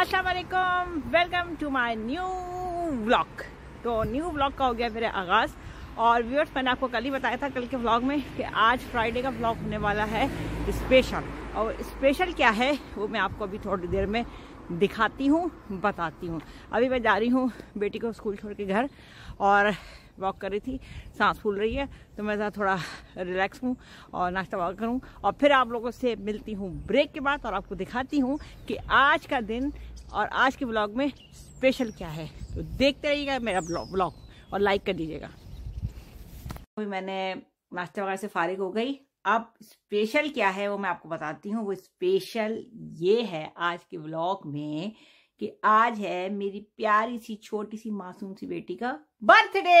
असलकम welcome to my new vlog तो new blog का हो गया मेरा आगाज़ और व्यूअर्स मैंने आपको कल ही बताया था कल के ब्लॉग में कि आज फ्राइडे का ब्लॉग होने वाला है स्पेशल और स्पेशल क्या है वो मैं आपको अभी थोड़ी देर में दिखाती हूँ बताती हूँ अभी मैं जा रही हूँ बेटी को स्कूल छोड़ के घर और वॉक कर रही थी सांस फूल रही है तो मैं ज़रा थोड़ा रिलैक्स हूँ और नाश्ता वाक करूँ और फिर आप लोगों से मिलती हूँ ब्रेक के बाद और आपको दिखाती हूँ कि आज का दिन और आज के ब्लॉग में स्पेशल क्या है तो देखते रहिएगा मेरा ब्लॉग और लाइक कर दीजिएगा अभी मैंने नाश्ता वगैरह से फारिग हो गई अब स्पेशल क्या है वो मैं आपको बताती हूँ वो स्पेशल ये है आज के ब्लॉग में कि आज है मेरी प्यारी सी छोटी सी मासूम सी बेटी का बर्थडे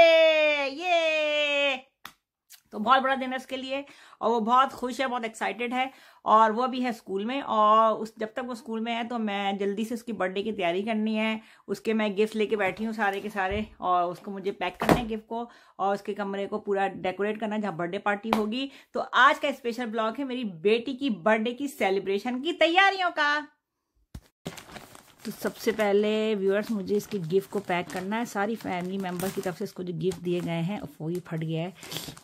ये तो बहुत बड़ा दिन है उसके लिए और वो बहुत खुश है बहुत एक्साइटेड है और वो अभी है स्कूल में और उस जब तक वो स्कूल में है तो मैं जल्दी से उसकी बर्थडे की तैयारी करनी है उसके मैं गिफ्ट लेके बैठी हूँ सारे के सारे और उसको मुझे पैक करना है गिफ्ट को और उसके कमरे को पूरा डेकोरेट करना है जहाँ बर्थडे पार्टी होगी तो आज का स्पेशल ब्लॉग है मेरी बेटी की बर्थडे की सेलिब्रेशन की तैयारियों का तो सबसे पहले व्यूअर्स मुझे इसके गिफ्ट को पैक करना है सारी फैमिली मेम्बर की तरफ से इसको जो गिफ्ट दिए गए हैं वो ही फट गया है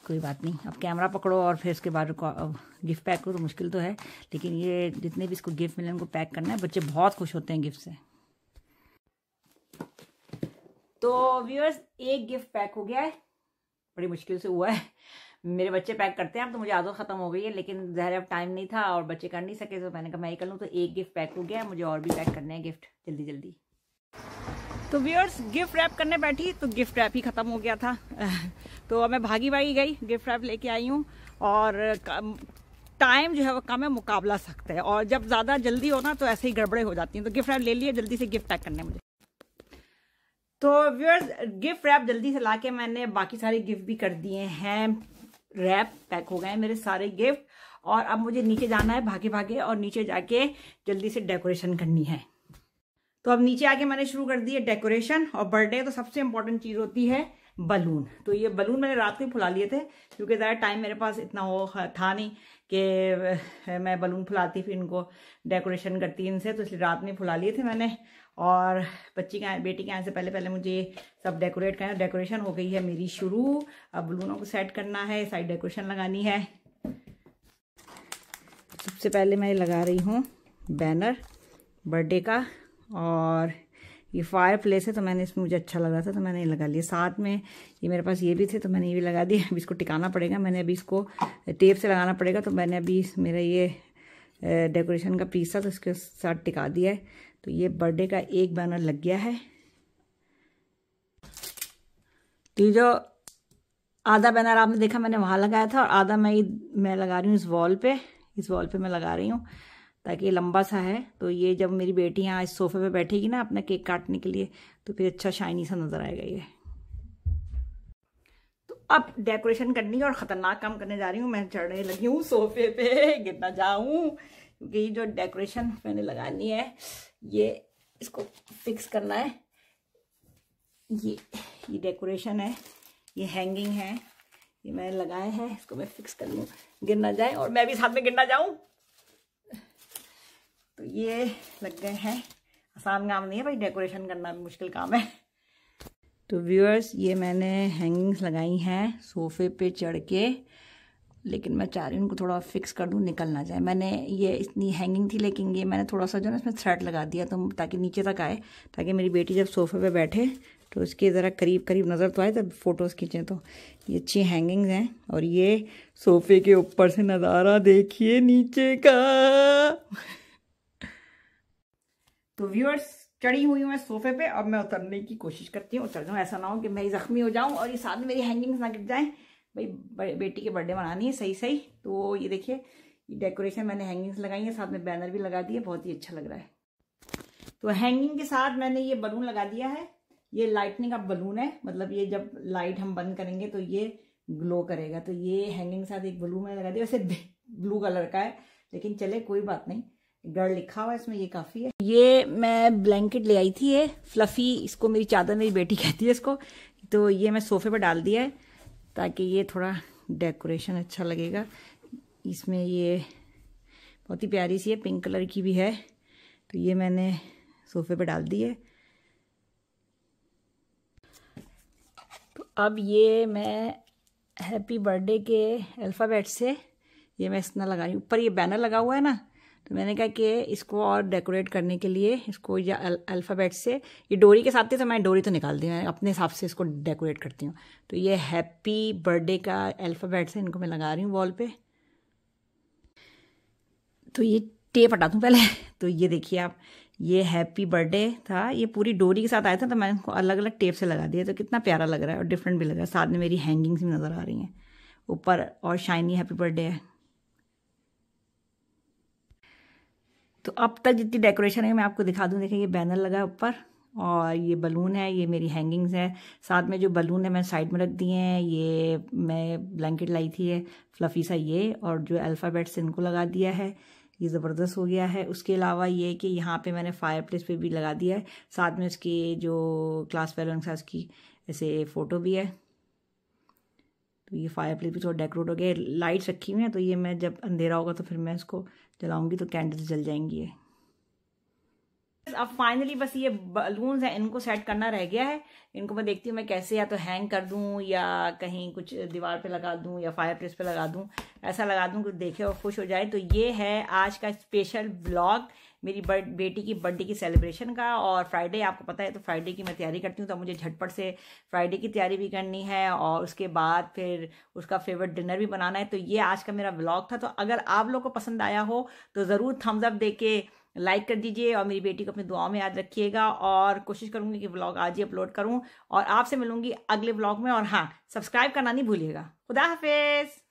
कोई बात नहीं अब कैमरा पकड़ो और फिर उसके बाद गिफ्ट पैक करो तो मुश्किल तो है लेकिन ये जितने भी इसको गिफ्ट मिले उनको पैक करना है बच्चे बहुत खुश होते हैं गिफ्ट से तो व्यूअर्स एक गिफ्ट पैक हो गया है बड़ी मुश्किल से हुआ है मेरे बच्चे पैक करते हैं अब तो मुझे आदत खत्म हो गई है लेकिन जहर अब टाइम नहीं था और बच्चे कर नहीं सके तो मैंने कहा मैं ही कर लूँ तो एक गिफ्ट पैक हो गया मुझे और भी पैक करने हैं गिफ्ट जल्दी जल्दी तो व्यूअर्स गिफ्ट रैप करने बैठी तो गिफ्ट रैप ही ख़त्म हो गया था तो मैं भागी भागी गई गिफ्ट रैप लेके आई हूँ और टाइम जो है वो कम है मुकाबला सख्त है और जब ज़्यादा जल्दी हो ना तो ऐसे ही गड़बड़े हो जाती हैं तो गिफ्ट रैप ले लिए जल्दी से गिफ्ट पैक करने मुझे तो व्यूअर्स गिफ्ट रैप जल्दी से ला के मैंने बाकी सारे गिफ्ट भी कर दिए हैं रैप पैक हो गए हैं मेरे सारे गिफ्ट और अब मुझे नीचे जाना है भागे भागे और नीचे जाके जल्दी से डेकोरेशन करनी है तो अब नीचे आके मैंने शुरू कर दी है डेकोरेशन और बर्थडे तो सबसे इंपॉर्टेंट चीज़ होती है बलून तो ये बलून मैंने रात को ही फुला लिए थे क्योंकि ज़्यादा टाइम मेरे पास इतना वो था नहीं कि मैं बलून फुलाती फिर इनको डेकोरेशन करती इनसे तो इसलिए रात में फुला लिए थे मैंने और बच्ची के बेटी के आने से पहले पहले मुझे सब डेकोरेट करना डेकोरेशन हो गई है मेरी शुरू अब बलूनों को सेट करना है साइड डेकोरेशन लगानी है सबसे पहले मैं लगा रही हूँ बैनर बर्थडे का और ये फायर प्लेस है तो मैंने इसमें मुझे अच्छा लग रहा था तो मैंने ये लगा लिया साथ में ये मेरे पास ये भी थे तो मैंने ये भी लगा दिया अभी इसको टिकाना पड़ेगा मैंने अभी इसको टेप से लगाना पड़ेगा तो मैंने अभी मेरा ये डेकोरेशन का पीस था तो उसके साथ टिका दिया है तो ये बर्थडे का एक बैनर लग गया है तो ये जो आधा बैनर आपने देखा मैंने वहाँ लगाया था और आधा मैं मैं लगा रही हूँ इस वॉल पे इस वॉल पे मैं लगा रही हूँ ताकि लंबा सा है तो ये जब मेरी बेटी यहाँ इस सोफे पे बैठेगी ना अपना केक काटने के लिए तो फिर अच्छा शाइनी सा नज़र आएगा ये अब डेकोरेशन करनी है और ख़तरनाक काम करने जा रही हूँ मैं चढ़ने लगी हूँ सोफे पे गिरना जाऊँ क्योंकि ये जो डेकोरेशन मैंने लगानी है ये इसको फिक्स करना है ये ये डेकोरेशन है ये हैंगिंग है ये मैंने लगाया है इसको मैं फिक्स कर लूँ गिर ना जाए और मैं भी साथ में गिर ना जाऊँ तो ये लग गए हैं आसान काम नहीं है भाई डेकोरेशन करना भी मुश्किल काम है तो व्यूअर्स ये मैंने हैंगिंग्स लगाई हैं सोफ़े पे चढ़ के लेकिन मैं चाह रही हूँ उनको थोड़ा फिक्स कर दूँ निकल ना जाए मैंने ये इतनी हैंगिंग थी लेकिन ये मैंने थोड़ा सा जो ना इसमें थ्रेड लगा दिया तो ताकि नीचे तक आए ताकि मेरी बेटी जब सोफ़े पे बैठे तो उसके ज़रा करीब करीब नज़र तो आए तब फ़ोटोज़ खींचे तो ये अच्छी हैंगिंग्स हैं और ये सोफ़े के ऊपर से नज़ारा देखिए नीचे का तो व्यूअर्स चढ़ी हुई हूँ मैं सोफे पे अब मैं उतरने की कोशिश करती हूँ उतर जाऊँ ऐसा ना हो कि मैं जख्मी हो जाऊँ और ये साथ में मेरी हैंगिंग्स ना गिर जाएँ भाई बेटी के बर्थडे मनानी है सही सही तो ये देखिए ये डेकोरेशन मैंने हैंगिंग्स लगाई है साथ में बैनर भी लगा दिए बहुत ही अच्छा लग रहा है तो हैंगिंग के साथ मैंने ये बलून लगा दिया है ये लाइटनिंग का बलून है मतलब ये जब लाइट हम बंद करेंगे तो ये ग्लो करेगा तो ये हैंगिंग साथ एक बलून मैंने लगा दिया वैसे ब्लू कलर का है लेकिन चले कोई बात नहीं डर लिखा हुआ इसमें ये काफी है ये मैं ब्लैंकेट ले आई थी ये फ्लफी इसको मेरी चादर मेरी बेटी कहती है इसको तो ये मैं सोफे पर डाल दिया है ताकि ये थोड़ा डेकोरेशन अच्छा लगेगा इसमें ये बहुत ही प्यारी सी है पिंक कलर की भी है तो ये मैंने सोफे पर डाल दी है तो अब ये मैं हैप्पी बर्थडे के अल्फ़ाबेट से ये मैं इस लगा रही हूँ ऊपर ये बैनर लगा हुआ है ना तो मैंने कहा कि इसको और डेकोरेट करने के लिए इसको या अल्फ़ाबेट से ये डोरी के साथ थी तो मैं डोरी तो निकाल दी मैं अपने हिसाब से इसको डेकोरेट करती हूँ तो ये हैप्पी बर्थडे का अल्फ़ाबेट से इनको मैं लगा रही हूँ वॉल पे तो ये टेप हटा दूँ पहले तो ये देखिए आप ये हैप्पी बर्थडे था ये पूरी डोरी के साथ आया था तो मैंने इसको अलग अलग टेप से लगा दिया तो कितना प्यारा लग रहा है और डिफरेंट भी लग रहा है साथ में मेरी हैंगिंग्स भी नज़र आ रही हैं ऊपर और शाइनी हैप्पी बर्थडे है तो अब तक जितनी डेकोरेशन है मैं आपको दिखा दूँ देखें ये बैनर लगा है ऊपर और ये बलून है ये मेरी हैंगिंग्स है साथ में जो बलून है मैं साइड में रख दिए हैं ये मैं ब्लैंकेट लाई थी है फ्लफ़ी सा ये और जो अल्फ़ाबेट्स इनको लगा दिया है ये ज़बरदस्त हो गया है उसके अलावा ये कि यहाँ पे मैंने फायर प्लेस पर भी लगा दिया है साथ में उसकी जो क्लास फेलो उसकी ऐसे फ़ोटो भी है तो ये फायर प्लेस भी थोड़ा डेकोरेट हो गया लाइट्स रखी हुई हैं तो ये मैं जब अंधेरा होगा तो फिर मैं इसको जलाऊंगी तो कैंडल्स जल जाएंगी ये अब फाइनली बस ये बलून्स हैं इनको सेट करना रह गया है इनको मैं देखती हूँ मैं कैसे या तो हैंग कर दूँ या कहीं कुछ दीवार पे लगा दूँ या फायर प्लेस पर लगा दूँ ऐसा लगा दूँ कि देखे और खुश हो जाए तो ये है आज का स्पेशल ब्लॉग मेरी बेटी की बर्थडे की सेलिब्रेशन का और फ्राइडे आपको पता है तो फ्राइडे की मैं तैयारी करती हूँ तो मुझे झटपट से फ्राइडे की तैयारी भी करनी है और उसके बाद फिर उसका फेवरेट डिनर भी बनाना है तो ये आज का मेरा ब्लॉग था तो अगर आप लोग को पसंद आया हो तो ज़रूर थम्सअप दे के लाइक कर दीजिए और मेरी बेटी को अपनी दुआओं में याद रखिएगा और कोशिश करूँगी कि ब्लॉग आज ही अपलोड करूँ और आपसे मिलूंगी अगले ब्लॉग में और हाँ सब्सक्राइब करना नहीं भूलिएगा खुदा हाफिज़